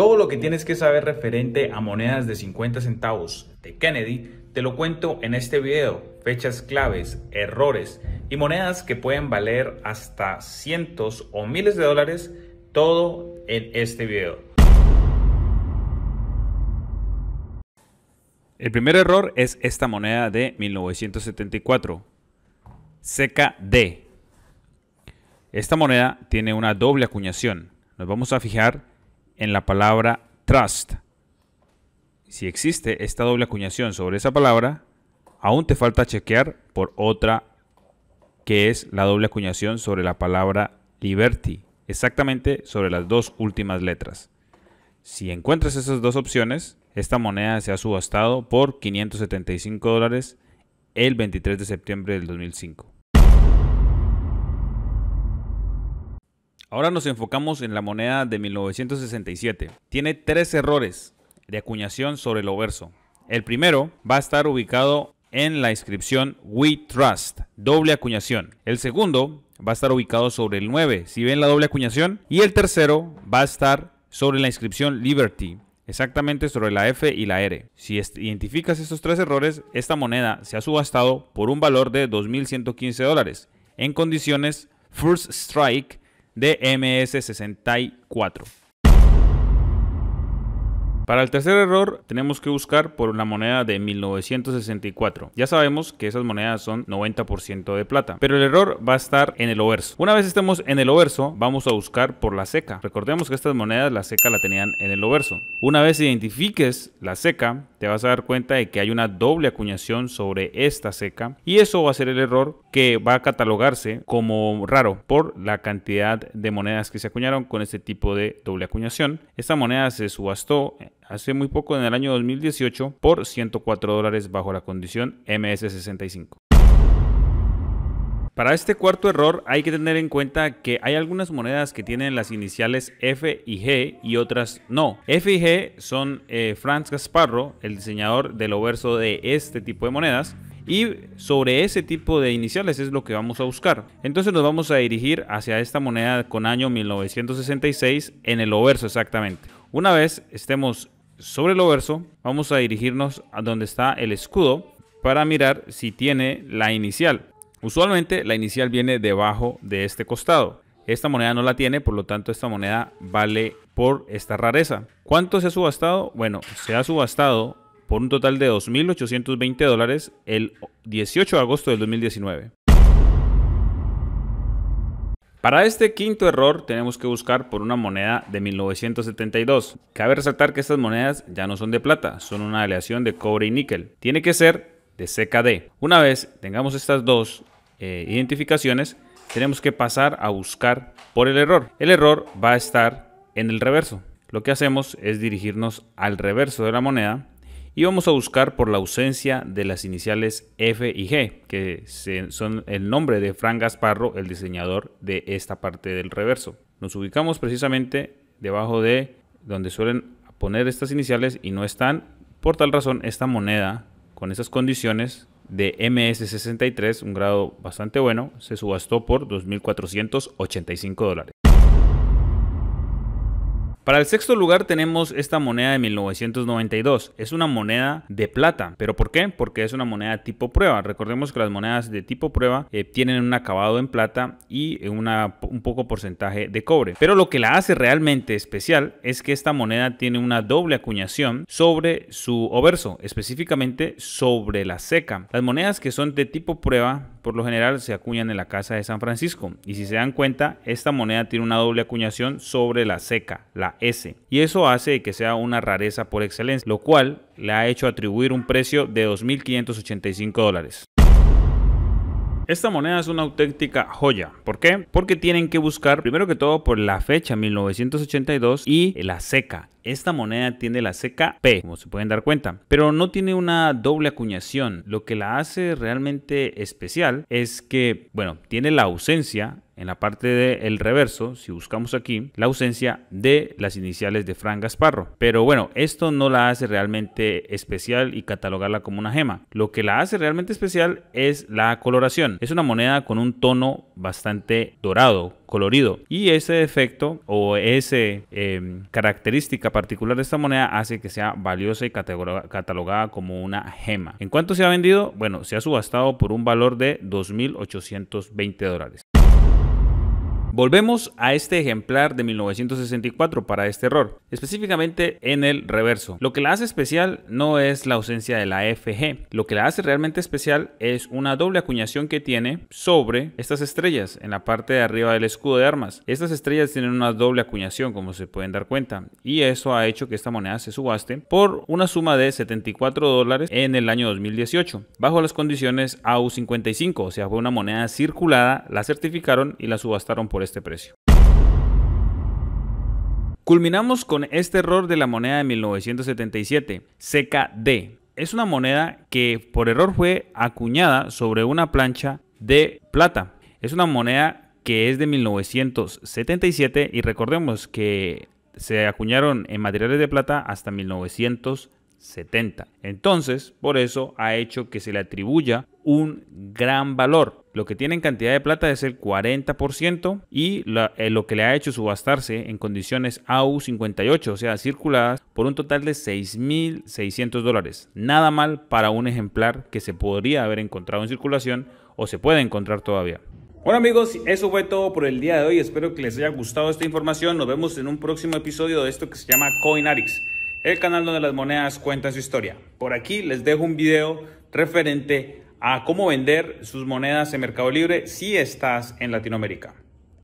Todo lo que tienes que saber referente a monedas de 50 centavos de Kennedy te lo cuento en este video, fechas claves, errores y monedas que pueden valer hasta cientos o miles de dólares, todo en este video. El primer error es esta moneda de 1974, seca D. Esta moneda tiene una doble acuñación. Nos vamos a fijar en la palabra trust. Si existe esta doble acuñación sobre esa palabra, aún te falta chequear por otra que es la doble acuñación sobre la palabra liberty, exactamente sobre las dos últimas letras. Si encuentras esas dos opciones, esta moneda se ha subastado por 575 dólares el 23 de septiembre del 2005. Ahora nos enfocamos en la moneda de 1967. Tiene tres errores de acuñación sobre el verso. El primero va a estar ubicado en la inscripción We Trust, doble acuñación. El segundo va a estar ubicado sobre el 9, si ven la doble acuñación. Y el tercero va a estar sobre la inscripción Liberty, exactamente sobre la F y la R. Si identificas estos tres errores, esta moneda se ha subastado por un valor de 2.115 dólares en condiciones First Strike de MS64. Para el tercer error tenemos que buscar por una moneda de 1964. Ya sabemos que esas monedas son 90% de plata, pero el error va a estar en el overso. Una vez estemos en el overso, vamos a buscar por la seca. Recordemos que estas monedas la seca la tenían en el overso. Una vez identifiques la seca, te vas a dar cuenta de que hay una doble acuñación sobre esta seca y eso va a ser el error que va a catalogarse como raro por la cantidad de monedas que se acuñaron con este tipo de doble acuñación. Esta moneda se subastó hace muy poco en el año 2018 por 104 dólares bajo la condición MS65. Para este cuarto error hay que tener en cuenta que hay algunas monedas que tienen las iniciales F y G y otras no. F y G son eh, Franz Gasparro, el diseñador del overso de este tipo de monedas. Y sobre ese tipo de iniciales es lo que vamos a buscar. Entonces nos vamos a dirigir hacia esta moneda con año 1966 en el overso exactamente. Una vez estemos sobre el overso, vamos a dirigirnos a donde está el escudo para mirar si tiene la inicial. Usualmente la inicial viene debajo de este costado. Esta moneda no la tiene, por lo tanto esta moneda vale por esta rareza. ¿Cuánto se ha subastado? Bueno, se ha subastado por un total de 2.820 dólares el 18 de agosto del 2019. Para este quinto error tenemos que buscar por una moneda de 1972. Cabe resaltar que estas monedas ya no son de plata, son una aleación de cobre y níquel. Tiene que ser de CKD. Una vez tengamos estas dos eh, identificaciones, tenemos que pasar a buscar por el error. El error va a estar en el reverso. Lo que hacemos es dirigirnos al reverso de la moneda y vamos a buscar por la ausencia de las iniciales F y G, que son el nombre de Frank Gasparro, el diseñador de esta parte del reverso. Nos ubicamos precisamente debajo de donde suelen poner estas iniciales y no están. Por tal razón, esta moneda con esas condiciones de MS63, un grado bastante bueno, se subastó por 2.485 dólares. Para el sexto lugar tenemos esta moneda de 1992. Es una moneda de plata. ¿Pero por qué? Porque es una moneda tipo prueba. Recordemos que las monedas de tipo prueba eh, tienen un acabado en plata y un poco porcentaje de cobre. Pero lo que la hace realmente especial es que esta moneda tiene una doble acuñación sobre su overso, específicamente sobre la seca. Las monedas que son de tipo prueba por lo general se acuñan en la casa de San Francisco y si se dan cuenta esta moneda tiene una doble acuñación sobre la seca, la y eso hace que sea una rareza por excelencia, lo cual le ha hecho atribuir un precio de 2.585 dólares. Esta moneda es una auténtica joya. ¿Por qué? Porque tienen que buscar primero que todo por la fecha 1982 y la seca esta moneda tiene la seca como se pueden dar cuenta, pero no tiene una doble acuñación. Lo que la hace realmente especial es que, bueno, tiene la ausencia en la parte del reverso, si buscamos aquí, la ausencia de las iniciales de Fran Gasparro. Pero bueno, esto no la hace realmente especial y catalogarla como una gema. Lo que la hace realmente especial es la coloración. Es una moneda con un tono bastante dorado, colorido. Y ese efecto o esa eh, característica particular de esta moneda hace que sea valiosa y catalogada como una gema. ¿En cuánto se ha vendido? Bueno, se ha subastado por un valor de 2.820 dólares. Volvemos a este ejemplar de 1964 para este error, específicamente en el reverso. Lo que la hace especial no es la ausencia de la FG, lo que la hace realmente especial es una doble acuñación que tiene sobre estas estrellas en la parte de arriba del escudo de armas. Estas estrellas tienen una doble acuñación como se pueden dar cuenta y eso ha hecho que esta moneda se subaste por una suma de 74 dólares en el año 2018 bajo las condiciones AU55, o sea fue una moneda circulada, la certificaron y la subastaron por este precio. Culminamos con este error de la moneda de 1977, CKD. Es una moneda que por error fue acuñada sobre una plancha de plata. Es una moneda que es de 1977 y recordemos que se acuñaron en materiales de plata hasta 1970. Entonces, por eso ha hecho que se le atribuya un gran valor. Lo que tiene en cantidad de plata es el 40% y eh, lo que le ha hecho subastarse en condiciones AU58, o sea, circuladas, por un total de 6.600 dólares. Nada mal para un ejemplar que se podría haber encontrado en circulación o se puede encontrar todavía. Bueno amigos, eso fue todo por el día de hoy. Espero que les haya gustado esta información. Nos vemos en un próximo episodio de esto que se llama Coinarix, el canal donde las monedas cuentan su historia. Por aquí les dejo un video referente a a cómo vender sus monedas en Mercado Libre si estás en Latinoamérica.